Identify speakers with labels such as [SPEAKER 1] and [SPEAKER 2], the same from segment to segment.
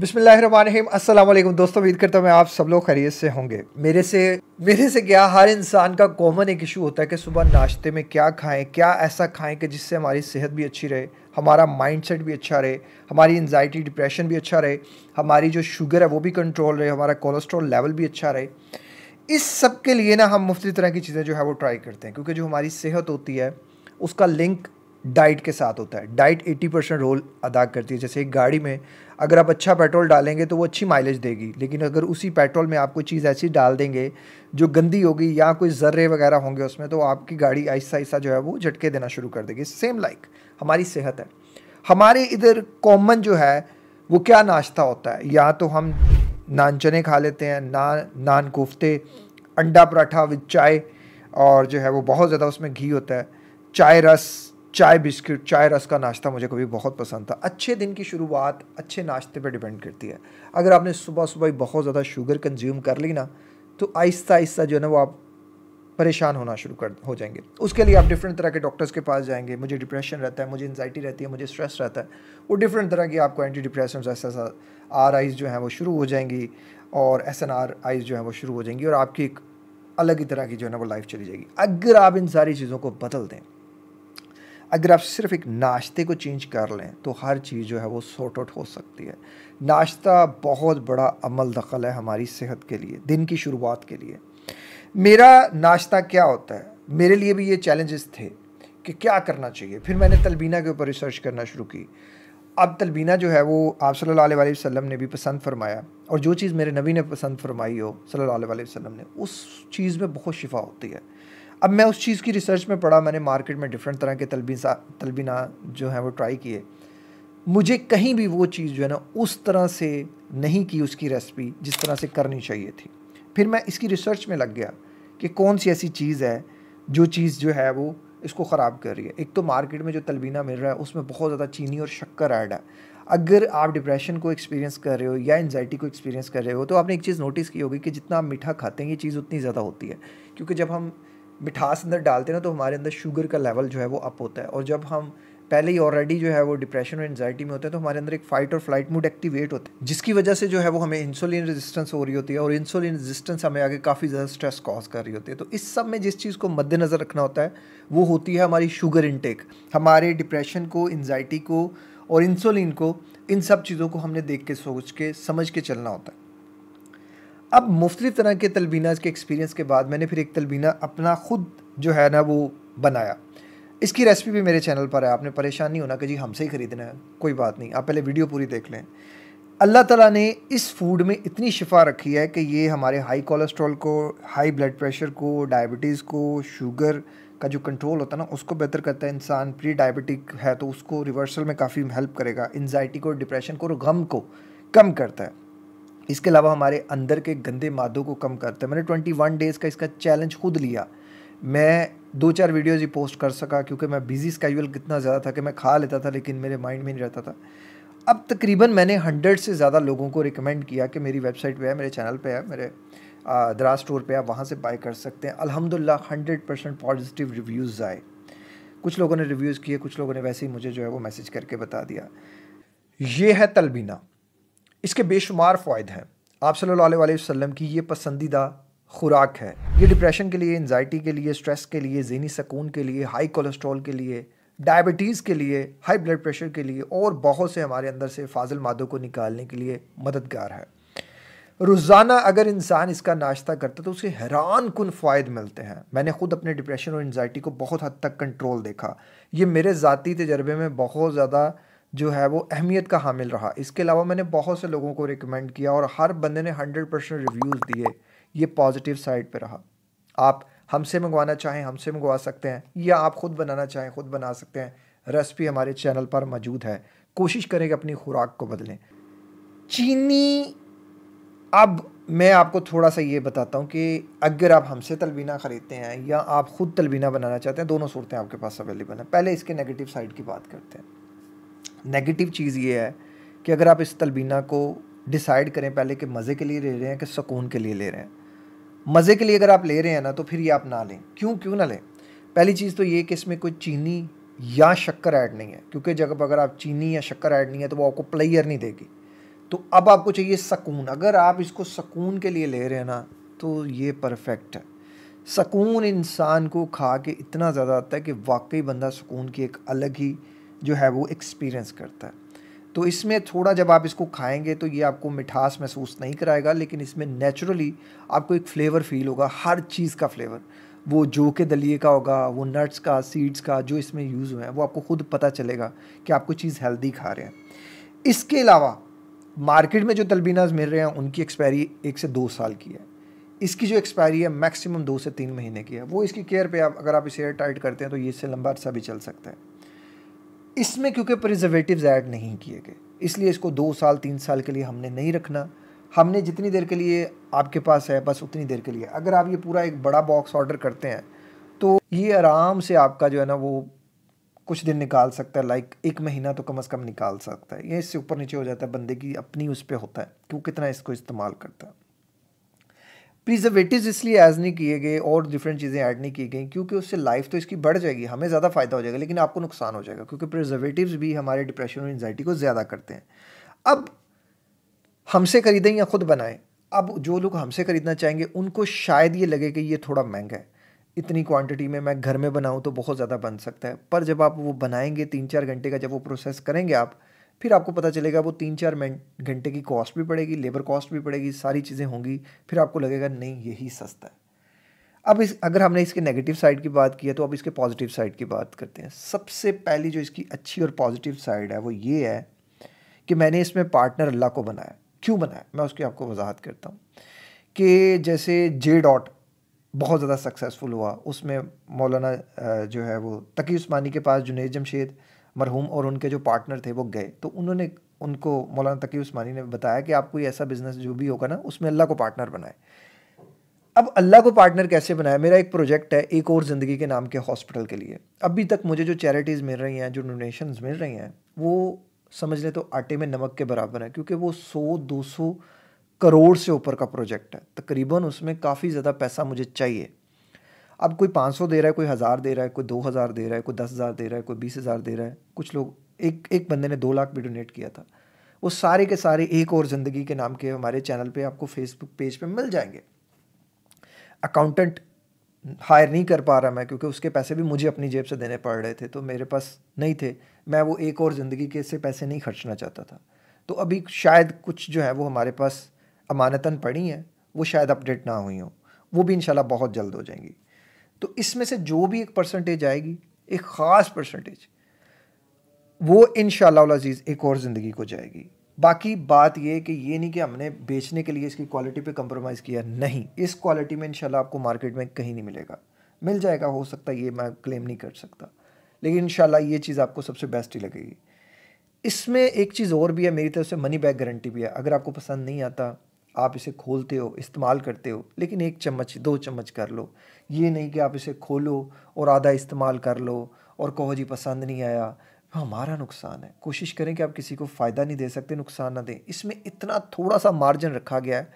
[SPEAKER 1] बिसमीम अल्लाम दोस्तों उम्मीद करता हूँ मैं आप सब लोग खैरियत से होंगे मेरे से मेरे से क्या हर इंसान का कॉमन एक इशू होता है कि सुबह नाश्ते में क्या खाएं क्या ऐसा खाएं कि जिससे हमारी सेहत भी अच्छी रहे हमारा माइंडसेट भी अच्छा रहे हमारी एनजाइटी डिप्रेशन भी अच्छा रहे हमारी जो शुगर है वो भी कंट्रोल रहे हमारा कोलेस्ट्रॉल लेवल भी अच्छा रहे इस सब के लिए ना हम मुफ्त तरह की चीज़ें जो है वो ट्राई करते हैं क्योंकि जो हमारी सेहत होती है उसका लिंक डाइट के साथ होता है डाइट 80 परसेंट रोल अदा करती है जैसे एक गाड़ी में अगर आप अच्छा पेट्रोल डालेंगे तो वो अच्छी माइलेज देगी लेकिन अगर उसी पेट्रोल में आप कोई चीज़ ऐसी डाल देंगे जो गंदी होगी या कोई जर्रे वगैरह होंगे उसमें तो आपकी गाड़ी ऐसा आहिस्ता जो है वो झटके देना शुरू कर देगी सेम लाइक हमारी सेहत है हमारे इधर कॉमन जो है वो क्या नाश्ता होता है या तो हम नान चने खा लेते हैं नान नान कोफ्ते अंडा पराठा विद चाय और जो है वो बहुत ज़्यादा उसमें घी होता है चाय रस चाय बिस्किट चाय रस का नाश्ता मुझे कभी बहुत पसंद था अच्छे दिन की शुरुआत अच्छे नाश्ते पे डिपेंड करती है अगर आपने सुबह सुबह ही बहुत ज़्यादा शुगर कंज्यूम कर ली ना तो आहिस्ता आहिस्ता जो है ना वो आप परेशान होना शुरू कर हो जाएंगे उसके लिए आप डिफरेंट तरह के डॉक्टर्स के पास जाएंगे मुझे डिप्रेशन रहता है मुझे एनजाइटी रहती है मुझे स्ट्रेस रहता है वो डिफरेंट तरह की आपको एंटी डिप्रेशन ऐसा आर आईज जो हैं वो शुरू हो जाएंगी और एस एन आर आईज जो हैं वो शुरू हो जाएंगी और आपकी एक अलग ही तरह की जो है ना वो लाइफ चली जाएगी अगर आप इन सारी चीज़ों को बदल दें अगर आप सिर्फ एक नाश्ते को चेंज कर लें तो हर चीज़ जो है वो सॉर्ट आउट हो सकती है नाश्ता बहुत बड़ा अमल दखल है हमारी सेहत के लिए दिन की शुरुआत के लिए मेरा नाश्ता क्या होता है मेरे लिए भी ये चैलेंजेस थे कि क्या करना चाहिए फिर मैंने तलबीना के ऊपर रिसर्च करना शुरू की अब तलबीना जो है वो आप सल्ला वसम ने भी पसंद फरमाया और जो चीज़ मेरे नबी ने पसंद फरमाई हो सल्ला वसम ने उस चीज़ में बहुत शिफा होती है अब मैं उस चीज़ की रिसर्च में पढ़ा मैंने मार्केट में डिफरेंट तरह के तलबीसा तलबीना जो हैं वो ट्राई किए मुझे कहीं भी वो चीज़ जो है ना उस तरह से नहीं की उसकी रेसिपी जिस तरह से करनी चाहिए थी फिर मैं इसकी रिसर्च में लग गया कि कौन सी ऐसी चीज़ है जो चीज़ जो है वो इसको ख़राब कर रही है एक तो मार्केट में जो तलबीना मिल रहा है उसमें बहुत ज़्यादा चीनी और शक्कर ऐड है अगर आप डिप्रेशन को एक्सपीरियंस कर रहे हो या एनजाइटी को एक्सपीरियंस कर रहे हो तो आपने एक चीज़ नोटिस की होगी कि जितना आप मीठा खाते हैं ये चीज़ उतनी ज़्यादा होती है क्योंकि जब हम मिठास अंदर डालते हैं ना तो हमारे अंदर शुगर का लेवल जो है वो अप होता है और जब हम पहले ही ऑलरेडी जो है वो डिप्रेशन और एनजाइटी में होते हैं तो हमारे अंदर एक फाइट और फ्लाइट मूड एक्टिवेट होता है जिसकी वजह से जो है वो हमें इंसुलिन रेजिस्टेंस हो रही होती है और इंसुलिन रेजिस्टेंस हमें आगे काफ़ी ज़्यादा स्ट्रेस कॉज कर रही होती है तो इस सब में जिस चीज़ को मद्देनज़र रखना होता है वो होती है हमारी शुगर इनटेक हमारे डिप्रेशन को एनजाइटी को और इंसुलिन को इन सब चीज़ों को हमने देख के सोच के समझ के चलना होता है अब मुख्तलि तरह के तलबीना के एक्सपीरियंस के बाद मैंने फिर एक तलबीना अपना ख़ुद जो है ना वो बनाया इसकी रेसिपी भी मेरे चैनल पर है आपने परेशान नहीं होना कि जी हमसे ही ख़रीदना है कोई बात नहीं आप पहले वीडियो पूरी देख लें अल्लाह ताला ने इस फूड में इतनी शिफा रखी है कि ये हमारे हाई कोलेस्ट्रॉल को हाई ब्लड प्रेशर को डायबिटीज़ को शुगर का जो कंट्रोल होता है ना उसको बेहतर करता है इंसान प्री डायबिटिक है तो उसको रिवर्सल में काफ़ी हेल्प करेगा एनजाइटी को डिप्रेशन को और गम को कम करता है इसके अलावा हमारे अंदर के गंदे मादों को कम करते हैं मैंने ट्वेंटी वन डेज़ का इसका चैलेंज खुद लिया मैं दो चार वीडियोज़ ही पोस्ट कर सका क्योंकि मैं बिज़ी स्कैजल कितना ज़्यादा था कि मैं खा लेता था लेकिन मेरे माइंड में नहीं रहता था अब तकरीबन मैंने हंड्रेड से ज़्यादा लोगों को रिकमेंड किया कि मेरी वेबसाइट पे है मेरे चैनल पे है मेरे दराज स्टोर पे आप वहाँ से बाय कर सकते हैं अलहमदिल्ला हंड्रेड परसेंट पॉजिटिव रिव्यूज़ आए कुछ लोगों ने रिव्यूज़ किए कुछ लोगों ने वैसे ही मुझे जो है वो मैसेज करके बता दिया ये है तलबीना इसके बेशुमार फ़ायदे हैं आप सल्लल्लाहु अलैहि वसल्लम की ये पसंदीदा खुराक है ये डिप्रेशन के लिए एनजाइटी के लिए स्ट्रेस के लिए जहनी सकून के लिए हाई कोलेस्ट्रॉल के लिए डायबिटीज़ के लिए हाई ब्लड प्रेशर के लिए और बहुत से हमारे अंदर से फाजिल मादों को निकालने के लिए मददगार है रोज़ाना अगर इंसान इसका नाश्ता करता तो उसे हैरान कन फ़ायद मिलते हैं मैंने ख़ुद अपने डिप्रेशन और एनजाइटी को बहुत हद तक कंट्रोल देखा ये मेरे ज़ाती तजर्बे में बहुत ज़्यादा जो है वो अहमियत का हामिल रहा इसके अलावा मैंने बहुत से लोगों को रिकमेंड किया और हर बंदे ने हंड्रेड परसेंट रिव्यूज़ दिए ये पॉजिटिव साइड पे रहा आप हमसे मंगवाना चाहें हमसे मंगवा सकते हैं या आप ख़ुद बनाना चाहें ख़ुद बना सकते हैं रेसिपी हमारे चैनल पर मौजूद है कोशिश करें कि अपनी खुराक को बदलें चीनी अब मैं आपको थोड़ा सा ये बताता हूँ कि अगर आप हमसे तलबीना ख़रीदते हैं या आप ख़ुद तलबीना बनाना चाहते हैं दोनों सूरतें आपके पास अवेलेबल हैं पहले इसके नेगेटिव साइड की बात करते हैं नेगेटिव चीज़ ये है कि अगर आप इस तलबीना को डिसाइड करें पहले कि मज़े के लिए ले रहे हैं कि सुकून के लिए ले रहे हैं मज़े के लिए अगर आप ले रहे हैं ना तो फिर ये आप ना लें क्यों क्यों ना लें पहली चीज़ तो ये कि इसमें कोई चीनी या शक्कर ऐड नहीं है क्योंकि जब अगर आप चीनी या शक्कर ऐड नहीं है तो वो आपको प्लेयर नहीं देगी तो अब आपको चाहिए सकून अगर आप इसको सकून के लिए ले रहे हैं ना तो ये परफेक्ट है सकून इंसान को खा के इतना ज़्यादा आता है कि वाकई बंदा सुकून की एक अलग ही जो है वो एक्सपीरियंस करता है तो इसमें थोड़ा जब आप इसको खाएंगे तो ये आपको मिठास महसूस नहीं कराएगा लेकिन इसमें नेचुरली आपको एक फ्लेवर फील होगा हर चीज़ का फ्लेवर वो जो के दलिए का होगा वो नट्स का सीड्स का जो इसमें यूज़ हुए हैं वो आपको खुद पता चलेगा कि आप कोई चीज़ हेल्दी खा रहे हैं इसके अलावा मार्केट में जो तलबीनाज मिल रहे हैं उनकी एक्सपायरी एक से दो साल की है इसकी जो एक्सपायरी है मैक्सिमम दो से तीन महीने की है वो इसकी केयर पे आप अगर आप इसे एयर टाइट करते हैं तो ये इससे लंबा अर्सा भी चल सकता है इसमें क्योंकि प्रिजर्वेटिव ऐड नहीं किए गए इसलिए इसको दो साल तीन साल के लिए हमने नहीं रखना हमने जितनी देर के लिए आपके पास है बस उतनी देर के लिए अगर आप ये पूरा एक बड़ा बॉक्स ऑर्डर करते हैं तो ये आराम से आपका जो है ना वो कुछ दिन निकाल सकता है लाइक एक महीना तो कम अज़ कम निकाल सकता है ये इससे ऊपर नीचे हो जाता है बंदे की अपनी उस पर होता है कि वो कितना इसको इस्तेमाल करता है प्रिजर्वेटिव इसलिए ऐड नहीं किए गए और डिफरेंट चीज़ें ऐड नहीं की गई क्योंकि उससे लाइफ तो इसकी बढ़ जाएगी हमें ज़्यादा फ़ायदा हो जाएगा लेकिन आपको नुकसान हो जाएगा क्योंकि प्रिजर्वेटिव भी हमारे डिप्रेशन और एनजाइटी को ज़्यादा करते हैं अब हमसे ख़रीदें या ख़ुद बनाएं अब जो लोग हमसे ख़रीदना चाहेंगे उनको शायद ये लगे कि ये थोड़ा महंगा है इतनी क्वांटिटी में मैं घर में बनाऊँ तो बहुत ज़्यादा बन सकता है पर जब आप वो बनाएंगे तीन चार घंटे का जब वो प्रोसेस करेंगे आप फिर आपको पता चलेगा वो तीन चार घंटे की कॉस्ट भी पड़ेगी लेबर कॉस्ट भी पड़ेगी सारी चीज़ें होंगी फिर आपको लगेगा नहीं यही सस्ता है अब इस अगर हमने इसके नेगेटिव साइड की बात की है तो अब इसके पॉजिटिव साइड की बात करते हैं सबसे पहली जो इसकी अच्छी और पॉजिटिव साइड है वो ये है कि मैंने इसमें पार्टनर अल्लाह को बनाया क्यों बनाया मैं उसकी आपको वजाहत करता हूँ कि जैसे जे डॉट बहुत ज़्यादा सक्सेसफुल हुआ उसमें मौलाना जो है वो तकी उस्मानी के पास जुनेद जमशेद मरहूम और उनके जो पार्टनर थे वो गए तो उन्होंने उनको मौलाना तकी उस्मानी ने बताया कि आप कोई ऐसा बिज़नेस जो भी होगा ना उसमें अल्लाह को पार्टनर बनाए अब अल्लाह को पार्टनर कैसे बनाया मेरा एक प्रोजेक्ट है एक और ज़िंदगी के नाम के हॉस्पिटल के लिए अभी तक मुझे जो चैरिटीज़ मिल रही हैं जो डोनेशन मिल रही हैं वो समझ लें तो आटे में नमक के बराबर है क्योंकि वो सौ दो सौ करोड़ से ऊपर का प्रोजेक्ट है तकरीबन उसमें काफ़ी ज़्यादा पैसा मुझे चाहिए अब कोई पाँच सौ दे रहा है कोई हज़ार दे रहा है कोई दो हज़ार दे रहा है कोई दस हज़ार दे रहा है कोई बीस हज़ार दे रहा है कुछ लोग एक एक बंदे ने दो लाख भी डोनेट किया था वो सारे के सारे एक और ज़िंदगी के नाम के हमारे चैनल पे आपको फेसबुक पेज पे मिल जाएंगे अकाउंटेंट हायर नहीं कर पा रहा मैं क्योंकि उसके पैसे भी मुझे अपनी जेब से देने पड़ रहे थे तो मेरे पास नहीं थे मैं वो एक और ज़िंदगी के से पैसे नहीं खर्चना चाहता था तो अभी शायद कुछ जो है वो हमारे पास अमानतन पड़ी हैं वो शायद अपडेट ना हुई हो वो भी इन बहुत जल्द हो जाएंगी तो इसमें से जो भी एक परसेंटेज आएगी एक ख़ास परसेंटेज वो इन शजीज़ एक और ज़िंदगी को जाएगी बाकी बात ये कि ये नहीं कि हमने बेचने के लिए इसकी क्वालिटी पे कंप्रोमाइज़ किया नहीं इस क्वालिटी में इनशाला आपको मार्केट में कहीं नहीं मिलेगा मिल जाएगा हो सकता ये मैं क्लेम नहीं कर सकता लेकिन शाला ये चीज़ आपको सबसे बेस्ट ही लगेगी इसमें एक चीज़ और भी है मेरी तरफ से मनी बैक गारंटी भी है अगर आपको पसंद नहीं आता आप इसे खोलते हो इस्तेमाल करते हो लेकिन एक चम्मच दो चम्मच कर लो ये नहीं कि आप इसे खोलो और आधा इस्तेमाल कर लो और कहो जी पसंद नहीं आया हमारा नुकसान है कोशिश करें कि आप किसी को फ़ायदा नहीं दे सकते नुकसान ना दें इसमें इतना थोड़ा सा मार्जिन रखा गया है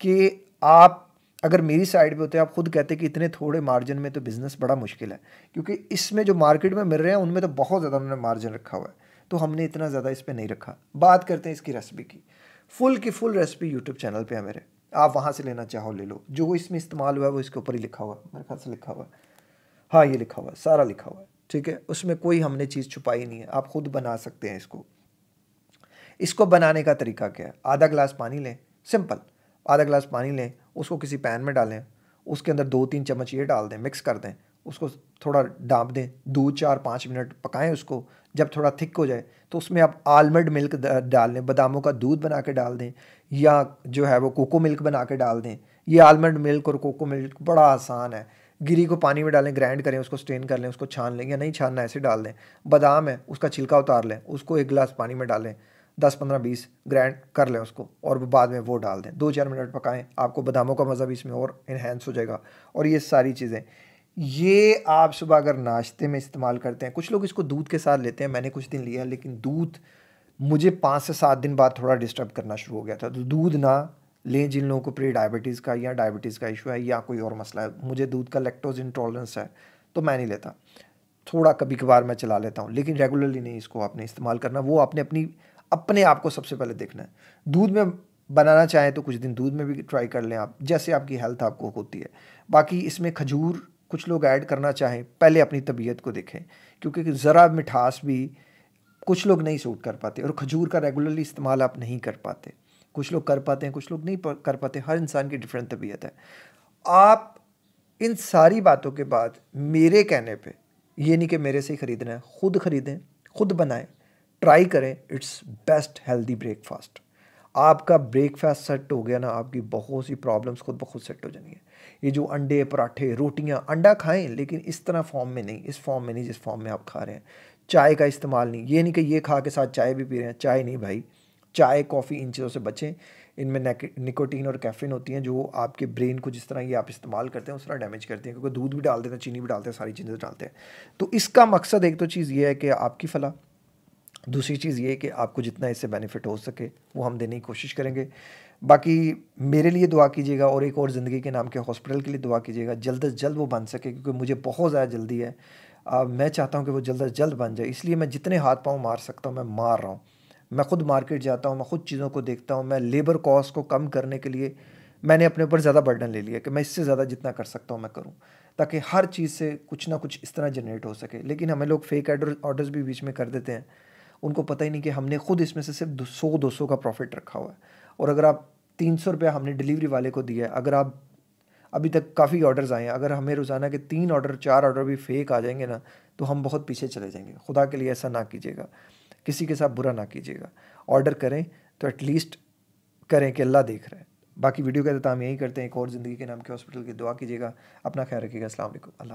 [SPEAKER 1] कि आप अगर मेरी साइड पे होते आप खुद कहते कि इतने थोड़े मार्जिन में तो बिज़नेस बड़ा मुश्किल है क्योंकि इसमें जो मार्केट में मिल रहे हैं उनमें तो बहुत ज़्यादा उन्होंने मार्जिन रखा हुआ है तो हमने इतना ज़्यादा इस पर नहीं रखा बात करते हैं इसकी रेसिपी की फुल की फुल रेसिपी यूट्यूब चैनल पे है मेरे आप वहाँ से लेना चाहो ले लो जो इसमें इस्तेमाल हुआ है वो इसके ऊपर ही लिखा हुआ है मेरे ख्याल से लिखा हुआ है हाँ ये लिखा हुआ है सारा लिखा हुआ है ठीक है उसमें कोई हमने चीज़ छुपाई नहीं है आप खुद बना सकते हैं इसको इसको बनाने का तरीका क्या है आधा गिलास पानी लें सिंपल आधा गिलास पानी लें उसको किसी पैन में डालें उसके अंदर दो तीन चम्मच ये डाल दें मिक्स कर दें उसको थोड़ा डांप दें दो चार पाँच मिनट पकाएं उसको जब थोड़ा थिक हो जाए तो उसमें आप आलमंड मिल्क डाल दें बादामों का दूध बना के डाल दें या जो है वो कोको मिल्क बना के डाल दें ये आलमंड मिल्क और कोको मिल्क बड़ा आसान है गिरी को पानी में डालें ग्राइंड करें उसको स्ट्रेन कर लें उसको छान लें या नहीं छानना ऐसे डाल दें बादाम है उसका छिलका उतार लें उसको एक गिलास पानी में डालें दस पंद्रह बीस ग्राइंड कर लें उसको और बाद में वो डाल दें दो चार मिनट पकाएं आपको बादामों का मज़ा भी इसमें और इन्हेंस हो जाएगा और ये सारी चीज़ें ये आप सुबह अगर नाश्ते में इस्तेमाल करते हैं कुछ लोग इसको दूध के साथ लेते हैं मैंने कुछ दिन लिया लेकिन दूध मुझे पाँच से सात दिन बाद थोड़ा डिस्टर्ब करना शुरू हो गया था तो दूध ना लें जिन लोगों को प्री डायबिटीज़ का या डायबिटीज़ का इशू है या कोई और मसला है मुझे दूध का लेक्टोज इंटॉलरेंस है तो मैं नहीं लेता थोड़ा कभी कभार मैं चला लेता हूँ लेकिन रेगुलरली नहीं इसको आपने इस्तेमाल करना वो आपने अपनी अपने आप को सबसे पहले देखना है दूध में बनाना चाहें तो कुछ दिन दूध में भी ट्राई कर लें आप जैसे आपकी हेल्थ आपको होती है बाकी इसमें खजूर कुछ लोग ऐड करना चाहें पहले अपनी तबीयत को देखें क्योंकि ज़रा मिठास भी कुछ लोग नहीं सूट कर पाते और खजूर का रेगुलरली इस्तेमाल आप नहीं कर पाते कुछ लोग कर पाते हैं कुछ लोग नहीं कर पाते हर इंसान की डिफरेंट तबीयत है आप इन सारी बातों के बाद मेरे कहने पे ये नहीं कि मेरे से ही ख़रीदना है खुद ख़रीदें खुद बनाएं ट्राई करें इट्स बेस्ट हेल्दी ब्रेकफास्ट आपका ब्रेकफास्ट सेट हो गया ना आपकी बहुत सी प्रॉब्लम्स खुद ब खुद सेट हो है ये जो अंडे पराठे रोटियाँ अंडा खाएं लेकिन इस तरह फॉर्म में नहीं इस फॉर्म में नहीं जिस फॉर्म में आप खा रहे हैं चाय का इस्तेमाल नहीं ये नहीं कि ये खा के साथ चाय भी पी रहे हैं चाय नहीं भाई चाय कॉफ़ी इन चीज़ों से बचें इनमें निकोटीन और कैफीन होती हैं जो आपके ब्रेन को जिस तरह ये आप इस्तेमाल करते हैं उस तरह डैमेज करती हैं क्योंकि दूध भी डाल देते हैं चीनी भी डालते हैं सारी चीज़ें डालते हैं तो इसका मकसद एक तो चीज़ ये है कि आपकी फला दूसरी चीज़ ये है कि आपको जितना इससे बेनिफिट हो सके वो हम देने की कोशिश करेंगे बाकी मेरे लिए दुआ कीजिएगा और एक और ज़िंदगी के नाम के हॉस्पिटल के लिए दुआ कीजिएगा जल्द अज जल्द वो बन सके क्योंकि मुझे बहुत ज़्यादा जल्दी है आ, मैं चाहता हूँ कि वो जल्द अज जल्द बन जाए इसलिए मैं जितने हाथ पाँव मार सकता हूँ मैं मार रहा हूँ मैं खुद मार्केट जाता हूँ मैं खुद चीज़ों को देखता हूँ मैं लेबर कॉस्ट को कम करने के लिए मैंने अपने ऊपर ज़्यादा बर्डन ले लिया कि मैं इससे ज़्यादा जितना कर सकता हूँ मैं करूँ ताकि हर चीज़ से कुछ ना कुछ इस तरह जनरेट हो सके लेकिन हमें लोग फेक ऑर्डर्स भी बीच में कर देते हैं उनको पता ही नहीं कि हमने खुद इसमें से सिर्फ सौ दो सौ का प्रॉफिट रखा हुआ है और अगर आप तीन सौ रुपया हमने डिलीवरी वाले को दिया है अगर आप अभी तक काफ़ी ऑर्डर्स आए हैं अगर हमें रोज़ाना के तीन ऑर्डर चार ऑर्डर भी फेक आ जाएंगे ना तो हम बहुत पीछे चले जाएंगे खुदा के लिए ऐसा ना कीजिएगा किसी के साथ बुरा ना कीजिएगा ऑर्डर करें तो एटलीस्ट करें कि अल्लाह देख रहे हैं बाकी वीडियो का हम यही करते हैं एक और ज़िंदगी के नाम के हॉस्पिटल की दुआ कीजिएगा अपना ख्याल रखिएगा अल्लाह